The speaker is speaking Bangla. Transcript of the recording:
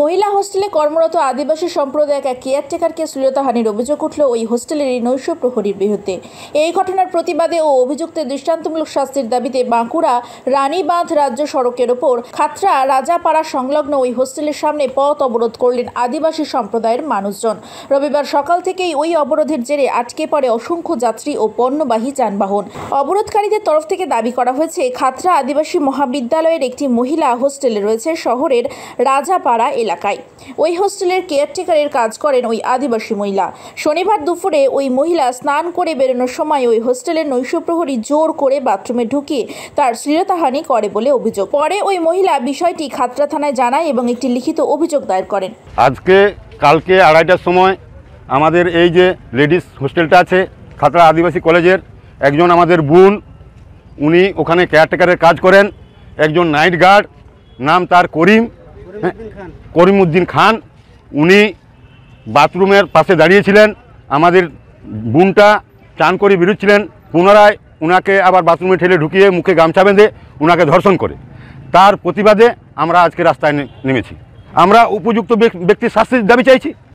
মহিলা হোস্টেলে কর্মরত আদিবাসী সম্প্রদায় এক কেয়ারটেকারকে শ্লীলতাহানির অভিযোগ উঠল ওই হোস্টেলের এই নৈশ প্রহরীর বিরুদ্ধে এই ঘটনার প্রতিবাদে ও অভিযুক্তের দৃষ্টান্তমূলক শাস্তির দাবিতে বাঁকুড়া রানীবাঁধ রাজ্য সড়কের ওপর খাতরা রাজাপাড়া সংলগ্ন ওই হোস্টেলের সামনে পথ অবরোধ করলেন আদিবাসী সম্প্রদায়ের মানুষজন রবিবার সকাল থেকেই ওই অবরোধের জেরে আটকে পড়ে অসংখ্য যাত্রী ও পণ্যবাহী যানবাহন অবরোধকারীদের তরফ থেকে দাবি করা হয়েছে খাতরা আদিবাসী মহাবিদ্যালয়ের একটি মহিলা হোস্টেলে রয়েছে শহরের রাজাপাড়া এলাকায় ওই হোস্টেলের কেয়ারটেকারের কাজ করেন ওই আদিবাসী মহিলা শনিবার দুপুরে ওই মহিলা স্নান করে বেরোনোর সময় ওই হোস্টেলের নৈশপ্রহরী জোর করে বাথরুমে ঢুকিয়ে তার শ্লীলতাহানি করে বলে অভিযোগ পরে ওই মহিলা বিষয়টি খাতরা থানায় জানায় এবং একটি লিখিত অভিযোগ দায়ের করেন আজকে কালকে আড়াইটার সময় আমাদের এই যে লেডিস হোস্টেলটা আছে খাতরা আদিবাসী কলেজের একজন আমাদের বোন উনি ওখানে কেয়ারটেকারের কাজ করেন একজন নাইট গার্ড নাম তার করিম করিমউদ্দিন খান উনি বাথরুমের পাশে দাঁড়িয়েছিলেন আমাদের বুনটা চান করে বেরোচ্ছিলেন পুনরায় উনাকে আবার বাথরুমে ঠেলে ঢুকিয়ে মুখে গামছা বেঁধে উনাকে ধর্ষণ করে তার প্রতিবাদে আমরা আজকে রাস্তায় নেমেছি আমরা উপযুক্ত ব্যক্তির শাস্তির দাবি চাইছি